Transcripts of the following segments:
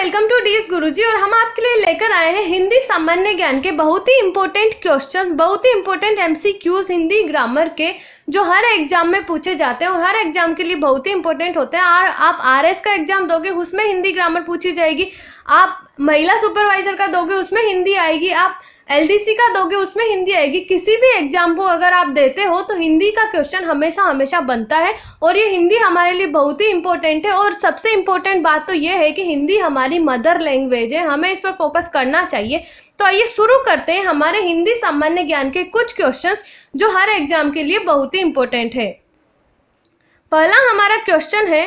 welcome to DS गुरुजी और हम आपके लिए लेकर आए हैं हिंदी सामान्य ज्ञान के बहुत ही इंपॉर्टेंट क्वेश्चन बहुत ही इंपॉर्टेंट एमसीक्यूज हिंदी ग्रामर के जो हर एग्जाम में पूछे जाते हैं हर एग्जाम के लिए बहुत ही इंपॉर्टेंट होते हैं और आप आर का एग्जाम दोगे उसमें हिंदी ग्रामर पूछी जाएगी आप महिला सुपरवाइजर का दोगे उसमें हिंदी आएगी आप एलडीसी का दोगे उसमें हिंदी आएगी किसी भी एग्जाम को अगर आप देते हो तो हिंदी का क्वेश्चन हमेशा हमेशा बनता है और ये हिंदी हमारे लिए बहुत ही इंपॉर्टेंट है और सबसे इम्पोर्टेंट बात तो ये है कि हिंदी हमारी मदर लैंग्वेज है हमें इस पर फोकस करना चाहिए तो आइए शुरू करते हैं हमारे हिंदी सामान्य ज्ञान के कुछ क्वेश्चन जो हर एग्जाम के लिए बहुत ही इम्पोर्टेंट है पहला हमारा क्वेश्चन है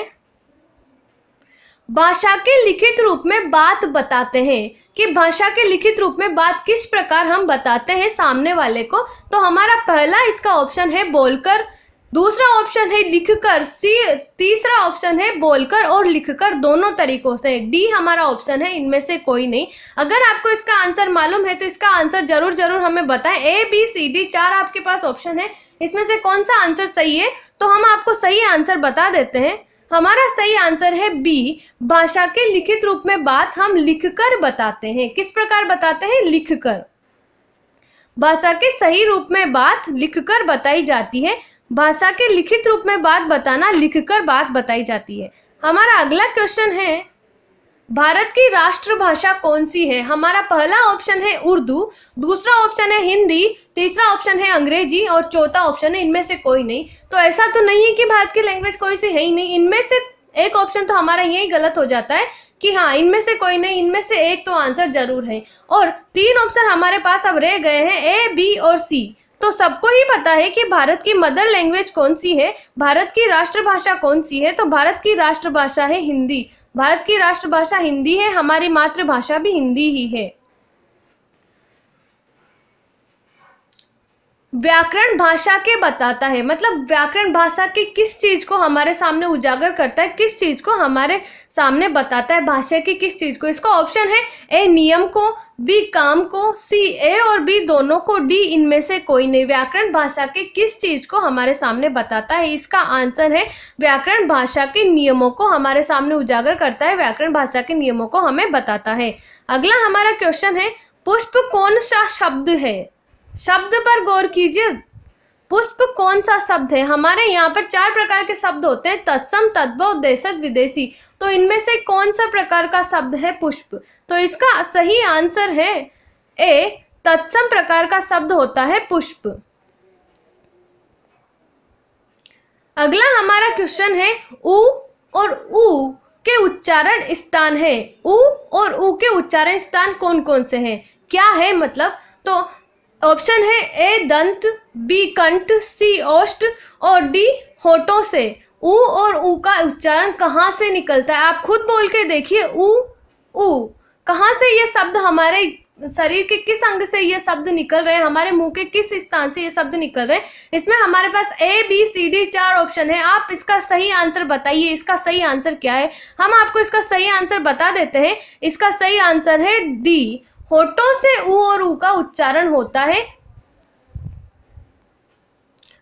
भाषा के लिखित रूप में बात बताते हैं कि भाषा के लिखित रूप में बात किस प्रकार हम बताते हैं सामने वाले को तो हमारा पहला इसका ऑप्शन है बोलकर दूसरा ऑप्शन है लिखकर सी तीसरा ऑप्शन है बोलकर और लिखकर दोनों तरीकों से डी हमारा ऑप्शन है इनमें से कोई नहीं अगर आपको इसका आंसर मालूम है तो इसका आंसर जरूर जरूर हमें बताएं ए बी सी डी चार आपके पास ऑप्शन है इसमें से कौन सा आंसर सही है तो हम आपको सही आंसर बता देते हैं हमारा सही आंसर है बी भाषा के लिखित रूप में बात हम लिखकर बताते हैं किस प्रकार बताते हैं लिखकर भाषा के सही रूप में बात लिखकर बताई जाती है भाषा के लिखित रूप में बात बताना लिखकर बात बताई जाती है हमारा अगला क्वेश्चन है भारत की राष्ट्रभाषा कौन सी है हमारा पहला ऑप्शन है उर्दू दूसरा ऑप्शन है हिंदी तीसरा ऑप्शन है अंग्रेजी और चौथा ऑप्शन है इनमें से कोई नहीं तो ऐसा तो नहीं है कि भारत की लैंग्वेज कोई सी है ही नहीं इनमें से एक ऑप्शन तो हमारा यही गलत हो जाता है कि हाँ इनमें से कोई नहीं इनमें से एक तो आंसर जरूर है और तीन ऑप्शन हमारे पास अब रह गए हैं ए बी और सी तो सबको ही पता है कि भारत की मदर लैंग्वेज कौन सी है भारत की राष्ट्रभाषा कौन सी है तो भारत की राष्ट्रभाषा है हिंदी भारत की राष्ट्रभाषा हिंदी है हमारी मातृभाषा भी हिंदी ही है व्याकरण भाषा के बताता है मतलब व्याकरण भाषा के किस चीज़ को हमारे सामने उजागर करता है किस चीज़ को हमारे सामने बताता है भाषा की किस चीज़ को इसका ऑप्शन है ए नियम को बी काम को सी ए और बी दोनों को डी इनमें से कोई नहीं व्याकरण भाषा के किस चीज को हमारे सामने बताता है इसका आंसर है व्याकरण भाषा के नियमों को हमारे सामने उजागर करता है व्याकरण भाषा के नियमों को हमें बताता है अगला हमारा क्वेश्चन है पुष्प कौन सा शब्द है शब्द पर गौर कीजिए पुष्प कौन सा शब्द है हमारे यहाँ पर चार प्रकार के शब्द होते हैं तत्सम तद्भव देशद विदेशी तो इनमें से कौन सा प्रकार का शब्द है पुष्प तो इसका सही आंसर है ए तत्सम प्रकार का शब्द होता है पुष्प अगला हमारा क्वेश्चन है उ और उ के उच्चारण स्थान है उ और उ के उच्चारण स्थान कौन कौन से हैं क्या है मतलब तो ऑप्शन है ए दंत बी कंठ सी ओष्ट और डी होठों से ऊ और उ का उच्चारण कहाँ से निकलता है आप खुद बोल के देखिए उ उ कहाँ से ये शब्द हमारे शरीर के किस अंग से ये शब्द निकल रहे हैं हमारे मुंह के किस स्थान से ये शब्द निकल रहे हैं इसमें हमारे पास ए बी सी डी चार ऑप्शन है आप इसका सही आंसर बताइए इसका सही आंसर क्या है हम आपको इसका सही आंसर बता देते हैं इसका सही आंसर है डी होठों से ऊ और ऊ का उच्चारण होता है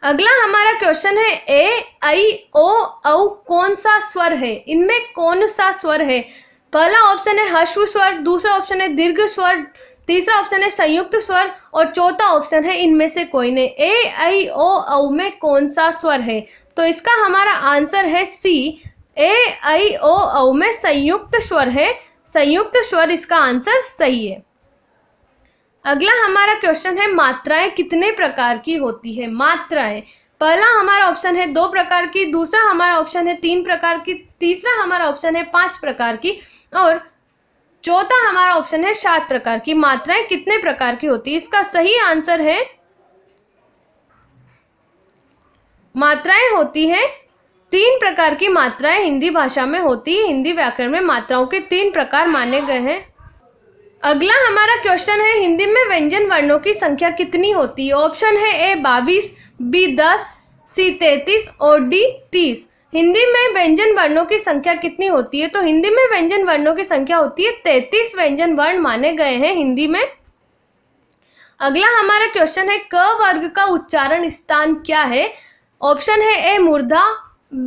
अगला हमारा क्वेश्चन है ए आई ओ औ कौन सा स्वर है इनमें कौन सा स्वर है पहला ऑप्शन है हश्व स्वर दूसरा ऑप्शन है दीर्घ स्वर तीसरा ऑप्शन है संयुक्त स्वर और चौथा ऑप्शन है इनमें से कोई नहीं ए आई ओ औ में कौन सा स्वर है तो इसका हमारा आंसर है सी ए आई ओ औ में संयुक्त स्वर है संयुक्त स्वर इसका आंसर सही है अगला हमारा क्वेश्चन है मात्राएं कितने प्रकार की होती है मात्राएं पहला हमारा ऑप्शन है दो प्रकार की दूसरा हमारा ऑप्शन है तीन प्रकार की तीसरा हमारा ऑप्शन है पांच प्रकार की और चौथा हमारा ऑप्शन है सात प्रकार की मात्राएं कितने प्रकार की होती है इसका सही आंसर है मात्राएं होती है तीन प्रकार की मात्राएं हिंदी भाषा में होती है हिंदी व्याकरण में मात्राओं के तीन प्रकार माने गए हैं अगला हमारा क्वेश्चन है हिंदी में व्यंजन वर्णों की संख्या कितनी होती है ऑप्शन है ए बाईस बी दस सी तैतीस और डी तीस हिंदी में व्यंजन वर्णों की संख्या कितनी होती है तो हिंदी में व्यंजन वर्णों की संख्या होती है तैतीस व्यंजन वर्ण माने गए हैं हिंदी में अगला हमारा क्वेश्चन है क वर्ग का उच्चारण स्थान क्या है ऑप्शन है ए मूर्धा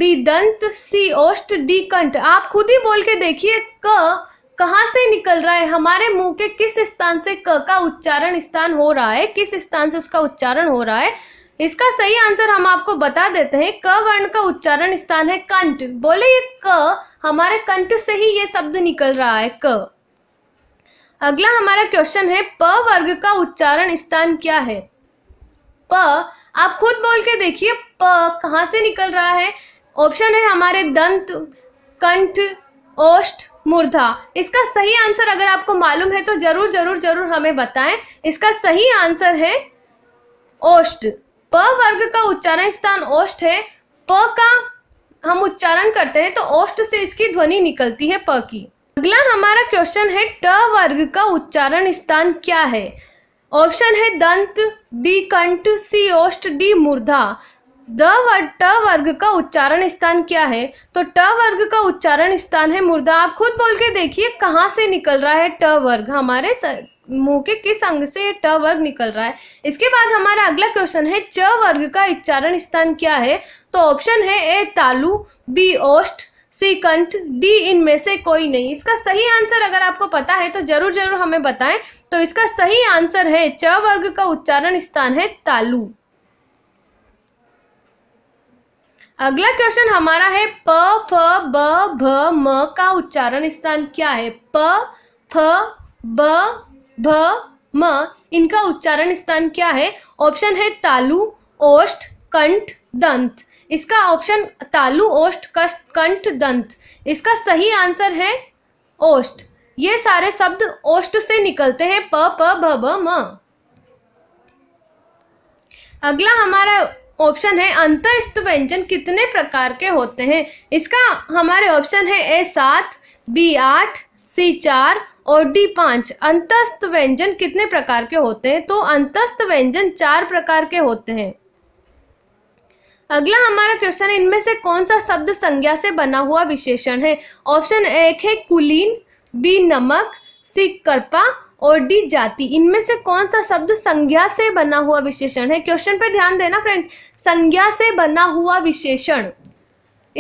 बी दंत सी ओष्ट डी कंठ आप खुद ही बोल के देखिए क कहाँ से निकल रहा है हमारे मुंह के किस स्थान से क का उच्चारण स्थान हो रहा है किस स्थान से उसका उच्चारण हो रहा है इसका सही आंसर हम आपको बता देते हैं क वर्ण का उच्चारण स्थान है कंठ बोले ये क हमारे कंठ से ही ये शब्द निकल रहा है क अगला हमारा क्वेश्चन है प वर्ग का उच्चारण स्थान क्या है प आप खुद बोल के देखिए प कहाँ से निकल रहा है ऑप्शन है हमारे दंत कंठ ओष्ठ मुर्धा इसका सही आंसर अगर आपको मालूम है तो जरूर जरूर जरूर हमें बताएं इसका सही आंसर है ओष्ट प वर्ग का उच्चारण स्थान ओष्ट है प का हम उच्चारण करते हैं तो ओष्ट से इसकी ध्वनि निकलती है प की अगला हमारा क्वेश्चन है ट वर्ग का उच्चारण स्थान क्या है ऑप्शन है दंत बी कंठ सी ओष्ट डी मूर्धा द वर्ग ट वर्ग का उच्चारण स्थान क्या है तो ट वर्ग का उच्चारण स्थान है मुर्दा आप खुद बोल के देखिए कहाँ से निकल रहा है ट वर्ग हमारे मुंह के किस अंग से ट वर्ग निकल रहा है इसके बाद हमारा अगला क्वेश्चन है च वर्ग का उच्चारण स्थान क्या है तो ऑप्शन है ए तालु बी ओष्ट सी कंठ डी इनमें से कोई नहीं इसका सही आंसर अगर आपको पता है तो जरूर जरूर हमें बताएं तो इसका सही आंसर है च वर्ग का उच्चारण स्थान है तालू अगला क्वेश्चन हमारा है प फ ब भ म का उच्चारण स्थान क्या है प फ ब भ म इनका उच्चारण स्थान क्या है ऑप्शन है तालु ओष्ठ कंठ दंत इसका ऑप्शन तालु ओष्ठ कंठ दंत इसका सही आंसर है ओष्ठ ये सारे शब्द ओष्ठ से निकलते हैं प प भ भ म अगला हमारा ऑप्शन है अंतस्थ व्यंजन कितने प्रकार के होते हैं इसका हमारे ऑप्शन है ए सात बी आठ सी चार और डी पांच अंतस्थ व्यंजन कितने प्रकार के होते हैं तो अंतस्थ व्यंजन चार प्रकार के होते हैं अगला हमारा क्वेश्चन है इनमें से कौन सा शब्द संज्ञा से बना हुआ विशेषण है ऑप्शन एक है कुलीन बी नमक सी करपा और डी जाति इनमें से कौन सा शब्द संज्ञा से बना हुआ विशेषण है क्वेश्चन पे ध्यान देना फ्रेंड्स संज्ञा से बना हुआ विशेषण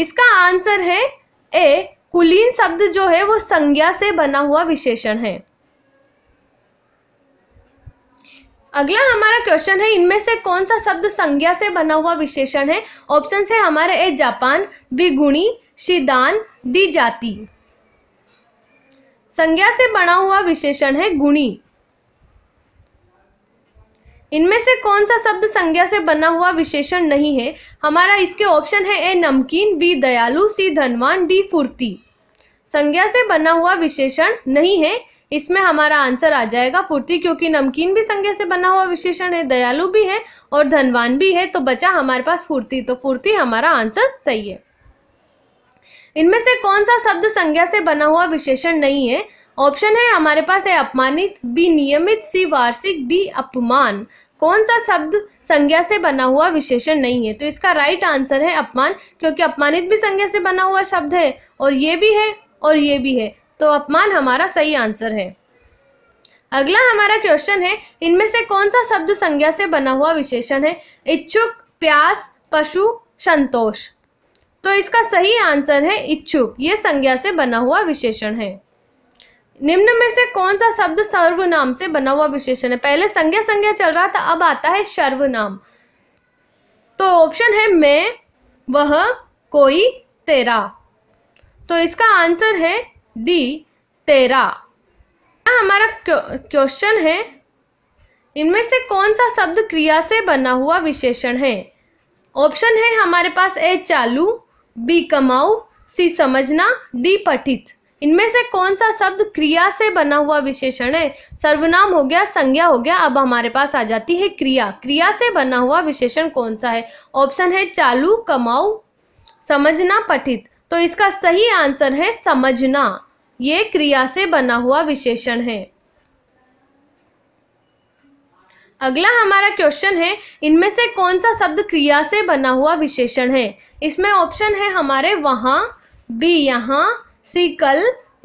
इसका आंसर है ए कुलीन शब्द जो है वो संज्ञा से बना हुआ विशेषण है अगला हमारा क्वेश्चन है इनमें से कौन सा शब्द संज्ञा से बना हुआ विशेषण है ऑप्शन है हमारे ए जापान बी गुणी दी डी जाति संज्ञा से बना हुआ विशेषण है गुणी इनमें से कौन सा शब्द संज्ञा से बना हुआ विशेषण नहीं है हमारा इसके ऑप्शन है ए नमकीन बी दयालु सी धनवान डी फुर्ती संज्ञा से बना हुआ विशेषण नहीं है इसमें हमारा आंसर आ जाएगा फुर्ती क्योंकि नमकीन भी संज्ञा से बना हुआ विशेषण है दयालु भी है और धनवान भी है तो बचा हमारे पास फुर्ती तो फुर्ती हमारा आंसर सही है इनमें से कौन सा शब्द संज्ञा से बना हुआ विशेषण नहीं है ऑप्शन है हमारे पास है अपमानित बी नियमित सी वार्षिक डी अपमान कौन सा शब्द संज्ञा से बना हुआ विशेषण नहीं है तो इसका राइट आंसर है अपमान क्योंकि अपमानित भी संज्ञा से बना हुआ शब्द है और ये भी है और ये भी है तो अपमान हमारा सही आंसर है अगला हमारा क्वेश्चन है इनमें से कौन सा शब्द संज्ञा से बना हुआ विशेषण है इच्छुक प्यास पशु संतोष तो इसका सही आंसर है इच्छुक ये संज्ञा से बना हुआ विशेषण है निम्न में से कौन सा शब्द सर्वनाम से बना हुआ विशेषण है पहले संज्ञा संज्ञा चल रहा था अब आता है सर्वनाम तो ऑप्शन है मैं वह कोई तेरा तो इसका आंसर है डी तेरा हमारा क्वेश्चन है इनमें से कौन सा शब्द क्रिया से बना हुआ विशेषण है ऑप्शन है हमारे पास ए चालू बी कमाऊ सी समझना डी पठित इनमें से कौन सा शब्द क्रिया से बना हुआ विशेषण है सर्वनाम हो गया संज्ञा हो गया अब हमारे पास आ जाती है क्रिया क्रिया से बना हुआ विशेषण कौन सा है ऑप्शन है चालू कमाऊ समझना पठित तो इसका सही आंसर है समझना ये क्रिया से बना हुआ विशेषण है अगला हमारा क्वेश्चन है इनमें से कौन सा शब्द क्रिया से बना हुआ विशेषण है इसमें ऑप्शन है हमारे वहाँ बी यहाँ सी कल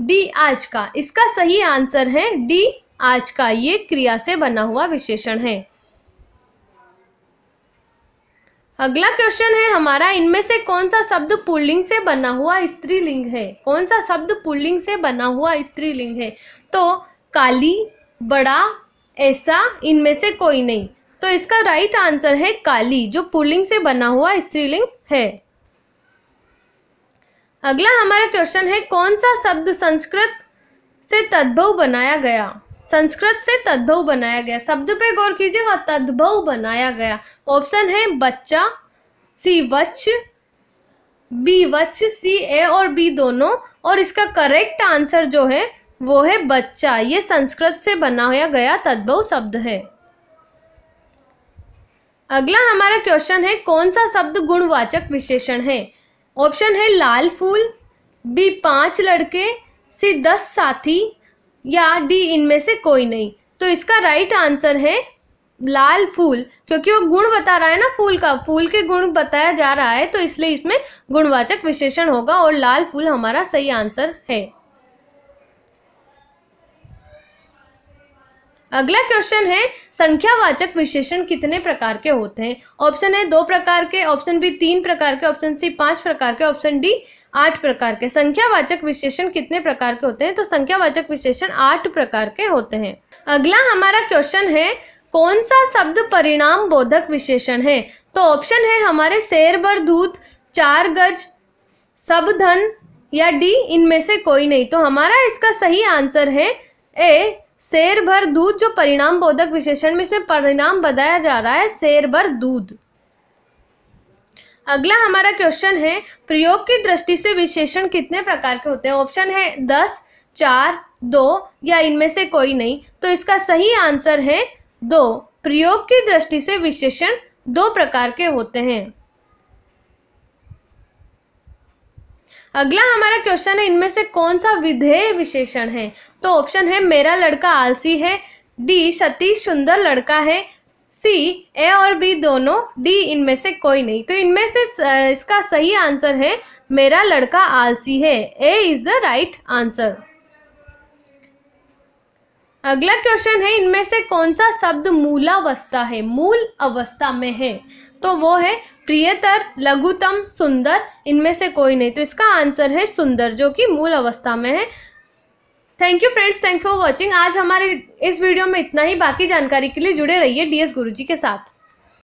डी आज का इसका सही आंसर है डी आज का ये क्रिया से बना हुआ विशेषण है अगला क्वेश्चन है हमारा इनमें से कौन सा शब्द पुल्लिंग से बना हुआ स्त्रीलिंग है कौन सा शब्द पुल्लिंग से बना हुआ स्त्रीलिंग है तो काली बड़ा ऐसा इनमें से कोई नहीं तो इसका राइट आंसर है काली जो पुलिंग से बना हुआ स्त्रीलिंग है अगला हमारा क्वेश्चन है कौन सा शब्द संस्कृत से तद्भव बनाया गया संस्कृत से तद्भव बनाया गया शब्द पे गौर कीजिएगा तद्भव बनाया गया ऑप्शन है बच्चा सी वच बी वच सी ए और बी दोनों और इसका करेक्ट आंसर जो है वो है बच्चा ये संस्कृत से बनाया गया तद्भव शब्द है अगला हमारा क्वेश्चन है कौन सा शब्द गुणवाचक विशेषण है ऑप्शन है लाल फूल बी पांच लड़के सी दस साथी या डी इनमें से कोई नहीं तो इसका राइट आंसर है लाल फूल क्योंकि वो गुण बता रहा है ना फूल का फूल के गुण बताया जा रहा है तो इसलिए इसमें गुणवाचक विशेषण होगा और लाल फूल हमारा सही आंसर है अगला क्वेश्चन है संख्यावाचक विशेषण कितने प्रकार के होते हैं ऑप्शन है दो प्रकार के ऑप्शन बी तीन प्रकार के ऑप्शन सी पांच प्रकार के ऑप्शन डी आठ प्रकार के संख्यावाचक विशेषण कितने प्रकार के होते हैं तो संख्यावाचक विशेषण आठ प्रकार के होते हैं अगला हमारा क्वेश्चन है कौन सा शब्द परिणाम बोधक विशेषण है तो ऑप्शन है हमारे शेर बर दूध चार गज सब धन या डी इनमें से कोई नहीं तो हमारा इसका सही आंसर है ए शेर भर दूध जो परिणाम बोधक विशेषण में इसमें परिणाम बताया जा रहा है शेर भर दूध अगला हमारा क्वेश्चन है प्रयोग की दृष्टि से विशेषण कितने प्रकार के होते हैं ऑप्शन है दस चार दो या इनमें से कोई नहीं तो इसका सही आंसर है दो प्रयोग की दृष्टि से विशेषण दो प्रकार के होते हैं अगला हमारा क्वेश्चन है इनमें से कौन सा विधेय विशेषण है तो ऑप्शन है मेरा लड़का आलसी है डी सतीश सुंदर लड़का है सी ए और बी दोनों डी इनमें से कोई नहीं तो इनमें से इसका सही आंसर है मेरा लड़का आलसी है A is the right answer अगला क्वेश्चन है इनमें से कौन सा शब्द मूलावस्था है मूल अवस्था में है तो वो है प्रियतर लघुतम सुंदर इनमें से कोई नहीं तो इसका आंसर है सुंदर जो कि मूल अवस्था में है thank you friends thank for watching आज हमारे इस वीडियो में इतना ही बाकी जानकारी के लिए जुड़े रहिए डीएस गुरुजी के साथ